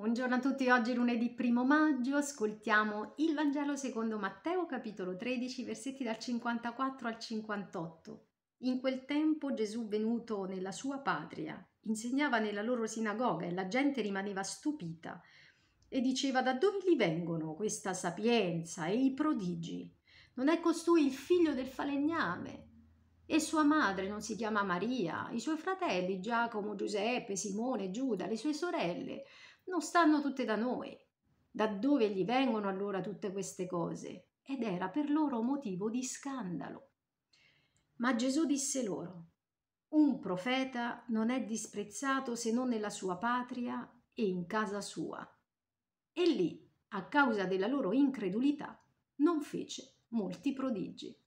Buongiorno a tutti, oggi lunedì 1 maggio, ascoltiamo il Vangelo secondo Matteo capitolo 13 versetti dal 54 al 58. In quel tempo Gesù venuto nella sua patria insegnava nella loro sinagoga e la gente rimaneva stupita e diceva da dove gli vengono questa sapienza e i prodigi? Non è costui il figlio del falegname? E sua madre non si chiama Maria, i suoi fratelli Giacomo, Giuseppe, Simone, Giuda, le sue sorelle? non stanno tutte da noi. Da dove gli vengono allora tutte queste cose? Ed era per loro motivo di scandalo. Ma Gesù disse loro, un profeta non è disprezzato se non nella sua patria e in casa sua. E lì, a causa della loro incredulità, non fece molti prodigi.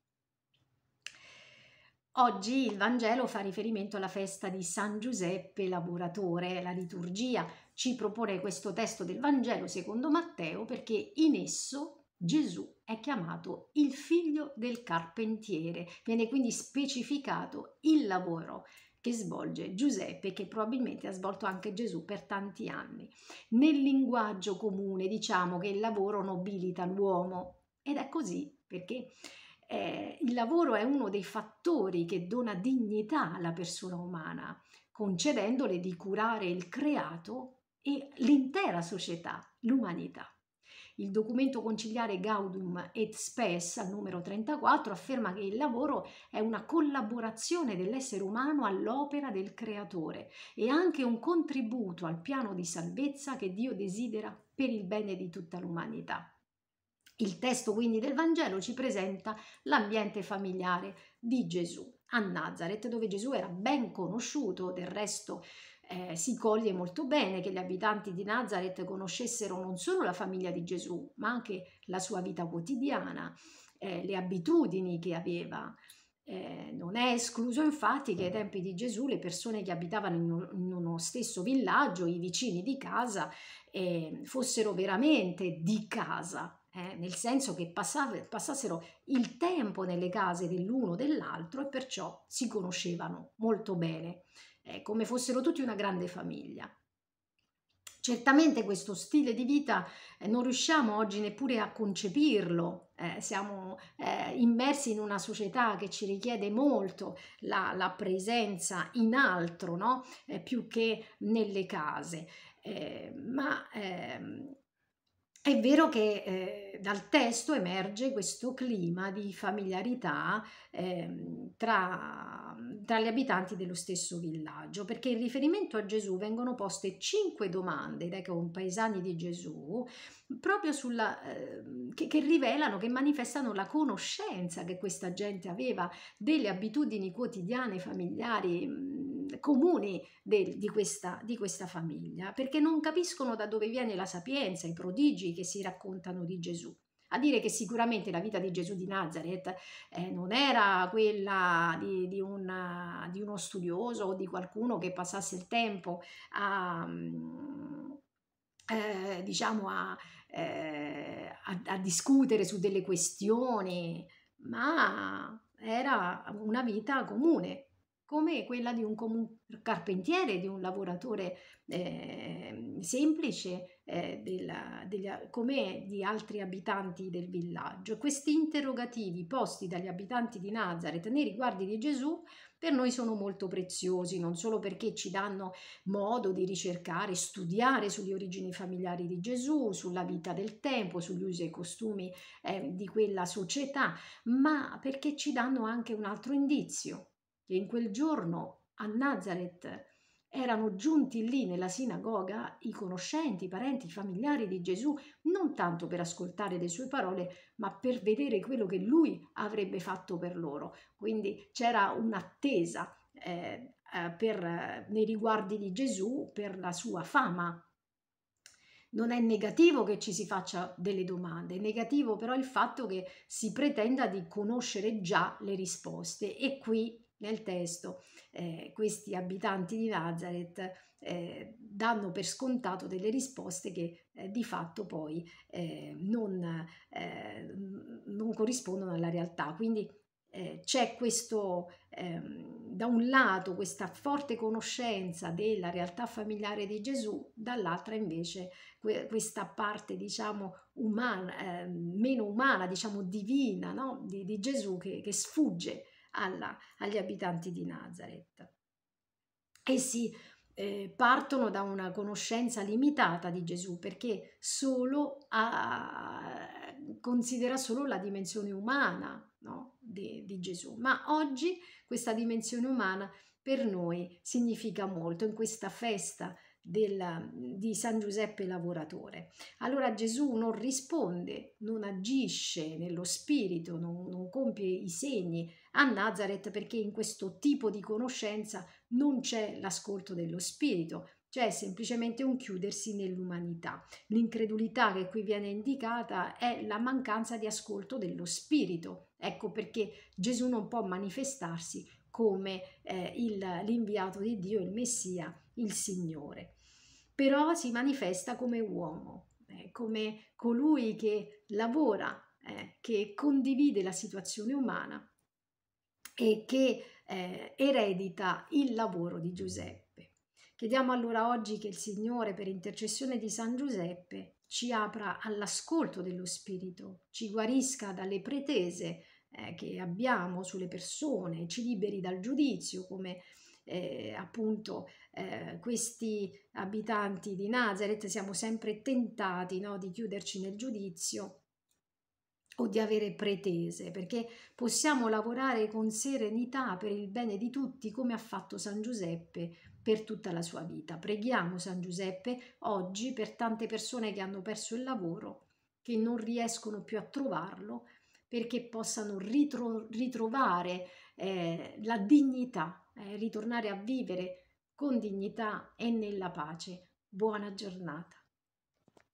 Oggi il Vangelo fa riferimento alla festa di San Giuseppe Lavoratore, La liturgia ci propone questo testo del Vangelo secondo Matteo perché in esso Gesù è chiamato il figlio del carpentiere. Viene quindi specificato il lavoro che svolge Giuseppe, che probabilmente ha svolto anche Gesù per tanti anni. Nel linguaggio comune diciamo che il lavoro nobilita l'uomo ed è così perché eh, il lavoro è uno dei fattori che dona dignità alla persona umana, concedendole di curare il creato e l'intera società, l'umanità. Il documento conciliare Gaudium et Spes al numero 34 afferma che il lavoro è una collaborazione dell'essere umano all'opera del creatore e anche un contributo al piano di salvezza che Dio desidera per il bene di tutta l'umanità. Il testo quindi del Vangelo ci presenta l'ambiente familiare di Gesù a Nazareth, dove Gesù era ben conosciuto, del resto eh, si coglie molto bene che gli abitanti di Nazareth conoscessero non solo la famiglia di Gesù, ma anche la sua vita quotidiana, eh, le abitudini che aveva. Eh, non è escluso infatti che ai tempi di Gesù le persone che abitavano in uno stesso villaggio, i vicini di casa, eh, fossero veramente di casa eh, nel senso che passav- passassero il tempo nelle case dell'uno dell'altro e perciò si conoscevano molto bene, eh, come fossero tutti una grande famiglia. Certamente questo stile di vita eh, non riusciamo oggi neppure a concepirlo, eh, siamo eh, immersi in una società che ci richiede molto la, la presenza in altro, no? Eh, più che nelle case. Eh, ma ehm, è vero che eh, dal testo emerge questo clima di familiarità eh, tra, tra gli abitanti dello stesso villaggio, perché in riferimento a Gesù vengono poste cinque domande dai compaesani di Gesù, proprio sulla, eh, che, che rivelano, che manifestano la conoscenza che questa gente aveva delle abitudini quotidiane familiari comuni del, di, questa, di questa famiglia, perché non capiscono da dove viene la sapienza, i prodigi che si raccontano di Gesù a dire che sicuramente la vita di Gesù di Nazareth eh, non era quella di, di, una, di, uno studioso o di qualcuno che passasse il tempo a, mm, eh, diciamo a, eh, a, a discutere su delle questioni, ma era una vita comune, come quella di un comun- carpentiere, di un lavoratore eh, semplice, eh, della, degli, come di altri abitanti del villaggio. Questi interrogativi posti dagli abitanti di Nazareth nei riguardi di Gesù per noi sono molto preziosi, non solo perché ci danno modo di ricercare, studiare sulle origini familiari di Gesù, sulla vita del tempo, sugli usi e costumi eh, di quella società, ma perché ci danno anche un altro indizio che in quel giorno a Nazareth erano giunti lì nella sinagoga i conoscenti, i parenti, i familiari di Gesù, non tanto per ascoltare le sue parole, ma per vedere quello che lui avrebbe fatto per loro. Quindi c'era un'attesa eh, eh per, nei riguardi di Gesù per la sua fama. Non è negativo che ci si faccia delle domande, è negativo però il fatto che si pretenda di conoscere già le risposte e qui nel testo, eh, questi abitanti di Nazareth eh, danno per scontato delle risposte che eh, di fatto poi eh, non, eh, non, corrispondono alla realtà. Quindi eh, c'è questo, ehm, da un lato, questa forte conoscenza della realtà familiare di Gesù, dall'altra invece que questa parte, diciamo, umana, ehm, meno umana, diciamo divina, no? di, di, Gesù che, che sfugge alla, agli abitanti di Nazareth. Essi eh, partono da una conoscenza limitata di Gesù perché solo a, considera solo la dimensione umana no, di, di Gesù, ma oggi questa dimensione umana per noi significa molto in questa festa del, di San Giuseppe lavoratore. Allora Gesù non risponde, non agisce nello spirito, non, non compie i segni a Nazareth perché in questo tipo di conoscenza non c'è l'ascolto dello spirito, cioè semplicemente un chiudersi nell'umanità. L'incredulità che qui viene indicata è la mancanza di ascolto dello spirito. Ecco perché Gesù non può manifestarsi come eh, il, l'inviato di Dio, il Messia, il Signore. Però si manifesta come uomo, eh, come colui che lavora, eh, che condivide la situazione umana e che eh, eredita il lavoro di Giuseppe. Chiediamo allora oggi che il Signore, per intercessione di San Giuseppe, ci apra all'ascolto dello Spirito, ci guarisca dalle pretese eh, che abbiamo sulle persone, ci liberi dal giudizio, come eh, appunto eh, questi abitanti di Nazareth siamo sempre tentati no, di chiuderci nel giudizio o di avere pretese, perché possiamo lavorare con serenità per il bene di tutti come ha fatto San Giuseppe per tutta la sua vita. Preghiamo San Giuseppe oggi per tante persone che hanno perso il lavoro, che non riescono più a trovarlo perché possano ritro- ritrovare eh, la dignità, eh, ritornare a vivere con dignità e nella pace. Buona giornata.